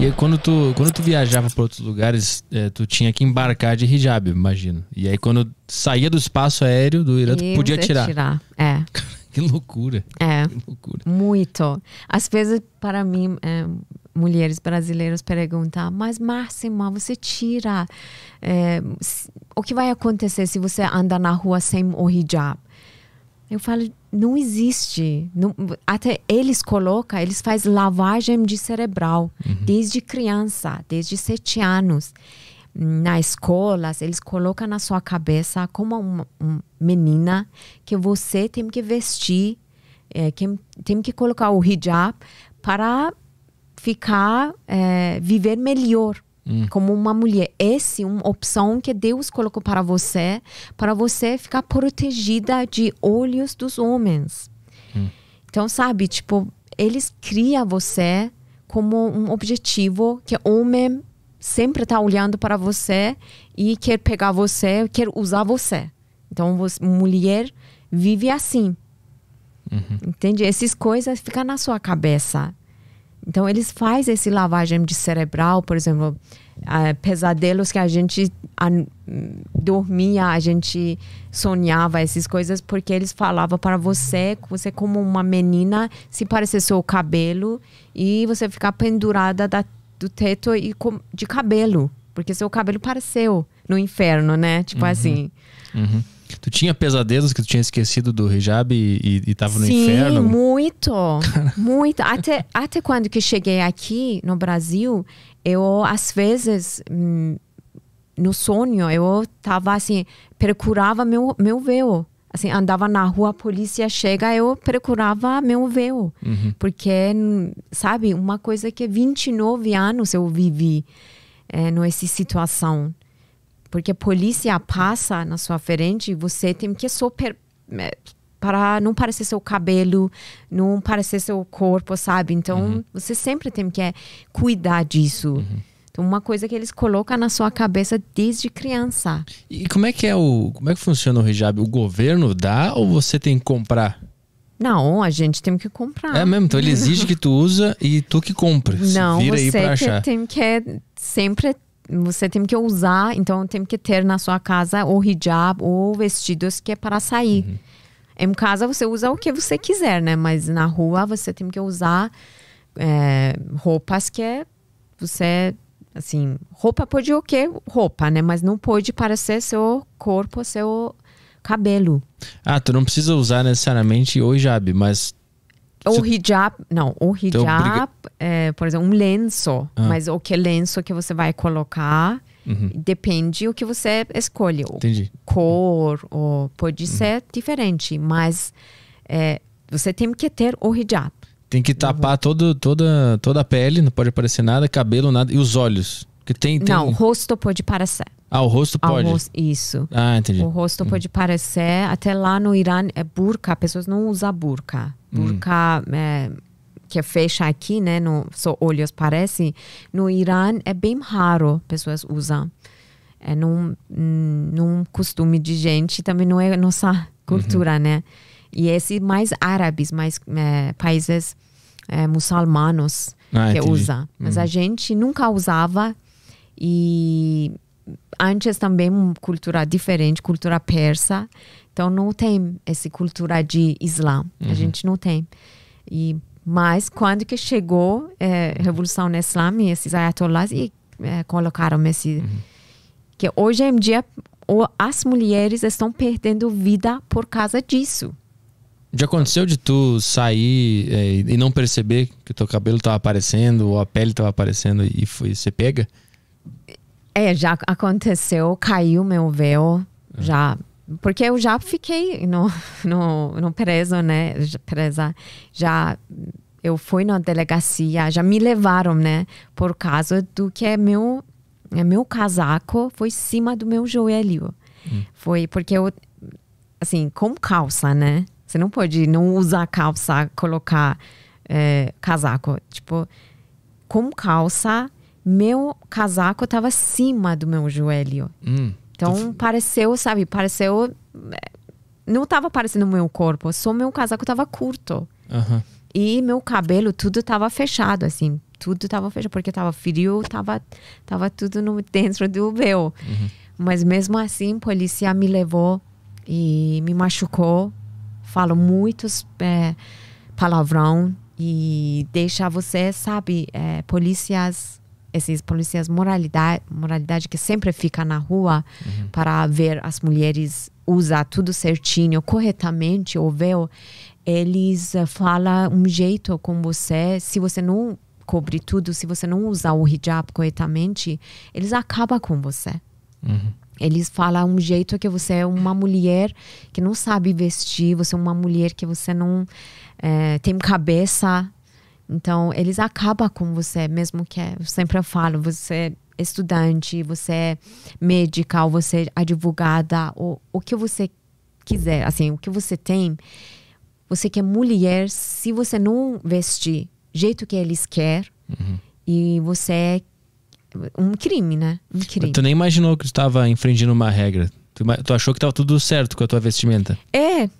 E aí, quando tu, quando tu viajava para outros lugares, é, tu tinha que embarcar de hijab, imagino. E aí, quando saía do espaço aéreo do Irã, tu podia tirar. tirar. É. que loucura. É. Que loucura. Muito. Às vezes, para mim, é, mulheres brasileiras perguntam, mas Máxima, você tira. É, o que vai acontecer se você andar na rua sem o hijab? Eu falo, não existe. Não, até eles colocam, eles fazem lavagem de cerebral uhum. desde criança, desde sete anos. Na escola, eles colocam na sua cabeça como uma, uma menina que você tem que vestir, é, que tem que colocar o hijab para ficar, é, viver melhor. Hum. como uma mulher. Essa é uma opção que Deus colocou para você, para você ficar protegida de olhos dos homens. Hum. Então, sabe, tipo, eles criam você como um objetivo que homem sempre está olhando para você e quer pegar você, quer usar você. Então, você, mulher vive assim. Uhum. Entende? Essas coisas ficam na sua cabeça. Então, eles fazem esse lavagem de cerebral, por exemplo, uh, pesadelos que a gente uh, dormia, a gente sonhava, essas coisas, porque eles falavam para você, você como uma menina, se parecer seu cabelo, e você ficar pendurada da, do teto e com, de cabelo, porque seu cabelo pareceu no inferno, né? Tipo uhum. assim. Uhum. Tu tinha pesadelos que tu tinha esquecido do hijab e, e, e tava no inferno? Sim, muito. muito. Até, até quando que cheguei aqui no Brasil, eu às vezes hum, no sonho, eu tava assim, procurava meu, meu véu. Assim, andava na rua, a polícia chega, eu procurava meu véu. Uhum. Porque, hum, sabe, uma coisa que 29 anos eu vivi é, nessa situação. Porque a polícia passa na sua frente e você tem que super para não parecer seu cabelo, não parecer seu corpo, sabe? Então, uhum. você sempre tem que é, cuidar disso. Uhum. Então, uma coisa que eles colocam na sua cabeça desde criança. E como é que é o como é que funciona o hijab? O governo dá ou você tem que comprar? Não, a gente tem que comprar. É mesmo, então ele exige que tu usa e tu que compra. Não, você que tem que sempre você tem que usar, então tem que ter na sua casa ou hijab ou vestidos que é para sair. Uhum. Em casa você usa o que você quiser, né? Mas na rua você tem que usar é, roupas que é, você assim roupa pode o que roupa né mas não pode parecer seu corpo seu cabelo ah tu não precisa usar necessariamente o hijab mas o hijab, não, o então, hijab é, por exemplo, um lenço, ah. mas o que é lenço que você vai colocar uhum. depende o que você escolhe. Entendi. Cor, ou pode uhum. ser diferente, mas é, você tem que ter o hijab. Tem que tapar uhum. todo, toda, toda a pele, não pode aparecer nada, cabelo, nada, e os olhos. Que tem, tem... Não, o rosto pode parecer Ah, o rosto pode? Ah, o rosto, isso. Ah, entendi. O rosto uhum. pode parecer até lá no Irã é burca, as pessoas não usam burca. Hum. burka hum. é, que é fecha aqui, né? No, só olhos parece. No Irã é bem raro pessoas usam. É num, num costume de gente, também não é nossa uhum. cultura, uhum. né? E esse mais árabes, mais é, países é, muçulmanos ah, que usa. Mas uhum. a hum. gente nunca usava e antes também uma cultura diferente, cultura persa, então não tem essa cultura de Islã, uhum. a gente não tem. E mas quando que chegou é, eh, a revolução no Islã, esses ayatollahs e é, colocaram esse uhum. que hoje em dia as mulheres estão perdendo vida por causa disso. Já aconteceu de tu sair é, e não perceber que o teu cabelo estava aparecendo ou a pele estava aparecendo e foi você pega? É, já aconteceu, caiu meu véu, ah. já porque eu já fiquei no, no, no preso, né? Presa. Já eu fui na delegacia, já me levaram, né? Por causa do que é meu, é meu casaco foi cima do meu joelho. Hum. Foi porque eu, assim, com calça, né? Você não pode não usar calça, colocar é, casaco. Tipo, com calça, meu casaco estava cima do meu joelho. Hum. Então, então pareceu, sabe? Pareceu. É, não estava parecendo o meu corpo, só meu casaco estava curto. Uhum. E meu cabelo, tudo estava fechado, assim. Tudo estava fechado, porque estava frio, estava tava tudo no, dentro do meu. Uhum. Mas mesmo assim, a polícia me levou e me machucou. Falo muitos é, palavrão e deixa você, sabe, é, polícias esses policiais moralidade, moralidade que sempre fica na rua uhum. para ver as mulheres usar tudo certinho, corretamente o véu, eles eh, falam um jeito com você, se você não cobre tudo, se você não usar o hijab corretamente, eles acabam com você. Uhum. Eles falam um jeito que você é uma mulher que não sabe vestir, você é uma mulher que você não é, tem cabeça, então, eles acabam com você, mesmo que é, eu sempre falo, você é estudante, você é médica, ou você é advogada, ou o que você quiser, assim, o que você tem. Você que é mulher, se você não vestir jeito que eles querem, uhum. e você é um crime, né? Um crime. tu nem imaginou que tu estava infringindo uma regra. Tu, tu achou que estava tudo certo com a tua vestimenta. É,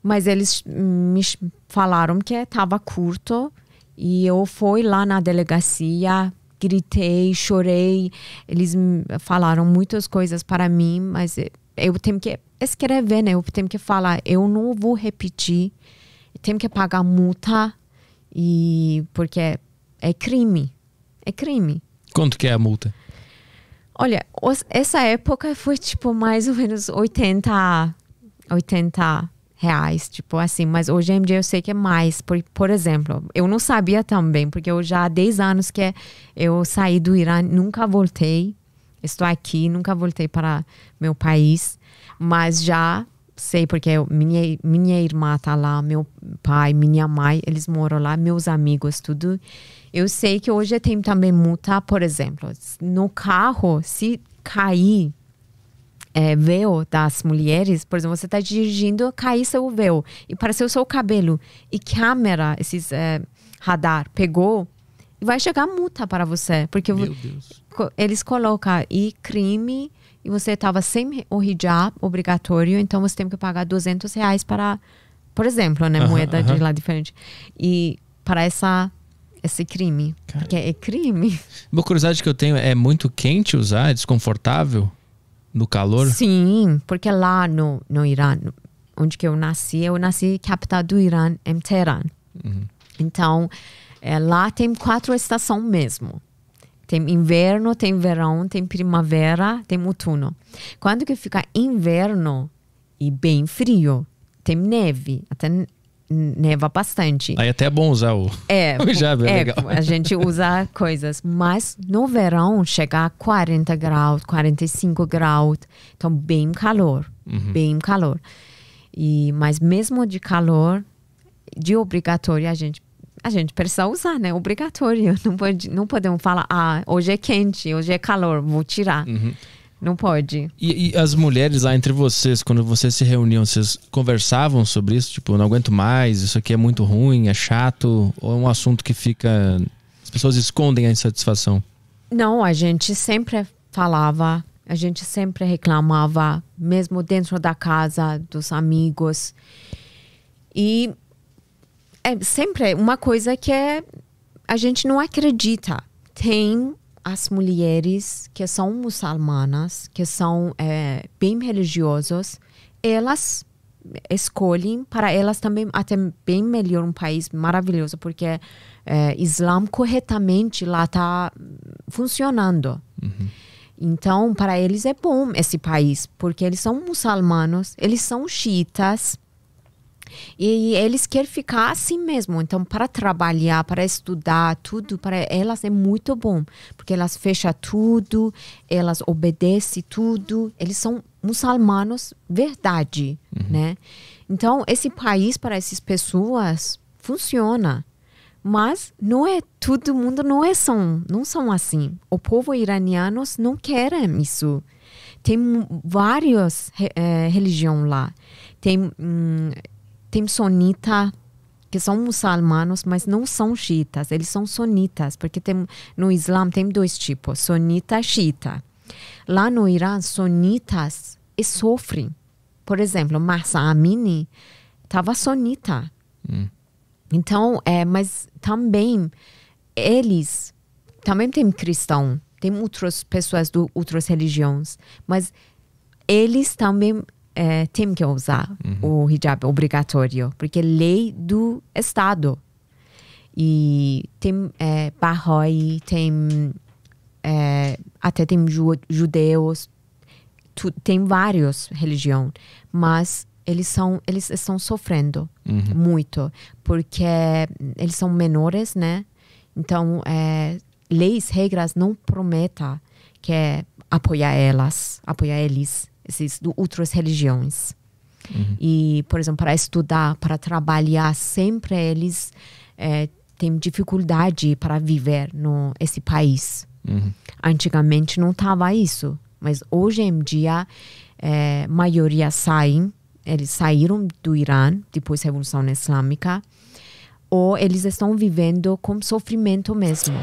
mas eles me falaram que estava é, curto e eu fui lá na delegacia, gritei, chorei. Eles falaram muitas coisas para mim, mas eu tenho que escrever, né? Eu tenho que falar, eu não vou repetir. Eu tenho que pagar multa e porque é, é crime. É crime. Quanto que é a multa? Olha, os, essa época foi tipo mais ou menos 80 80 reais, tipo assim. Mas hoje em dia eu sei que é mais. Por, por exemplo, eu não sabia também, porque eu já há 10 anos que eu saí do Irã, nunca voltei. Estou aqui, nunca voltei para meu país. Mas já sei, porque eu, minha, minha irmã tá lá, meu pai, minha mãe, eles moram lá, meus amigos, tudo. Eu sei que hoje tem também multa, por exemplo, no carro, se cair é, véu das mulheres, por exemplo, você está dirigindo, caiu seu véu e pareceu seu cabelo. E câmera, esses é, radar, pegou e vai chegar multa para você. Porque eles colocam e crime e você estava sem o hijab obrigatório, então você tem que pagar 200 reais para, por exemplo, né, uh -huh, moeda uh -huh. de lá diferente. E para essa esse crime. Cara. Porque é crime. Uma curiosidade que eu tenho é muito quente usar, é desconfortável? no calor? Sim, porque lá no, no Irã, onde que eu nasci, eu nasci capital do Irã, em Teheran. Uhum. Então, é, lá tem quatro estações mesmo. Tem inverno, tem verão, tem primavera, tem outono. Quando que fica inverno e bem frio, tem neve, até neva bastante. Aí é até é bom usar o, é, é, é legal. A gente usa coisas, mas no verão chega a 40 graus, 45 graus, então bem calor, uhum. bem calor. E mas mesmo de calor, de obrigatório a gente a gente precisa usar, né? Obrigatório. Não pode não podemos falar, ah, hoje é quente, hoje é calor, vou tirar. Uhum. Não pode. E, e, as mulheres lá entre vocês, quando vocês se reuniam, vocês conversavam sobre isso? Tipo, não aguento mais, isso aqui é muito ruim, é chato? Ou é um assunto que fica. As pessoas escondem a insatisfação? Não, a gente sempre falava, a gente sempre reclamava, mesmo dentro da casa, dos amigos. E é sempre uma coisa que é, a gente não acredita. Tem as mulheres que são muçulmanas, que são é, bem religiosas, elas escolhem para elas também até bem melhor um país maravilhoso porque é, Islã corretamente lá está funcionando. Uhum. Então para eles é bom esse país porque eles são muçulmanos, eles são xiitas e eles querem ficar assim mesmo. Então, para trabalhar, para estudar, tudo para elas é muito bom, porque elas fecham tudo, elas obedecem tudo. Eles são muçulmanos verdade, uhum. né? Então, esse país para essas pessoas funciona. Mas não é todo mundo não é são, não são assim. O povo iraniano não quer isso. Tem várias é, eh, religiões lá. Tem hum, tem sonita que são muçulmanos, mas não são xiitas, eles são sunitas, porque tem, no Islã tem dois tipos, sunita e xiita. Lá no Irã, sunitas sofrem. Por exemplo, Massa Amini estava sunita. Hum. Então, é, mas também eles, também tem cristão, tem outras pessoas de outras religiões, mas eles também é, tem que usar uhum. o hijab obrigatório, porque é lei do Estado. E tem é, tem. É, até tem ju judeus, tu, tem várias religiões, mas eles são eles estão sofrendo uhum. muito porque eles são menores né então é, leis regras não prometa que é apoiar elas apoiar eles essas outras religiões. Uhum. E, por exemplo, para estudar, para trabalhar, sempre eles é, têm dificuldade para viver no esse país. Uhum. Antigamente não estava isso, mas hoje em dia é, eh, a maioria saem, eles saíram do Irã depois da Revolução Islâmica, ou eles estão vivendo com sofrimento mesmo.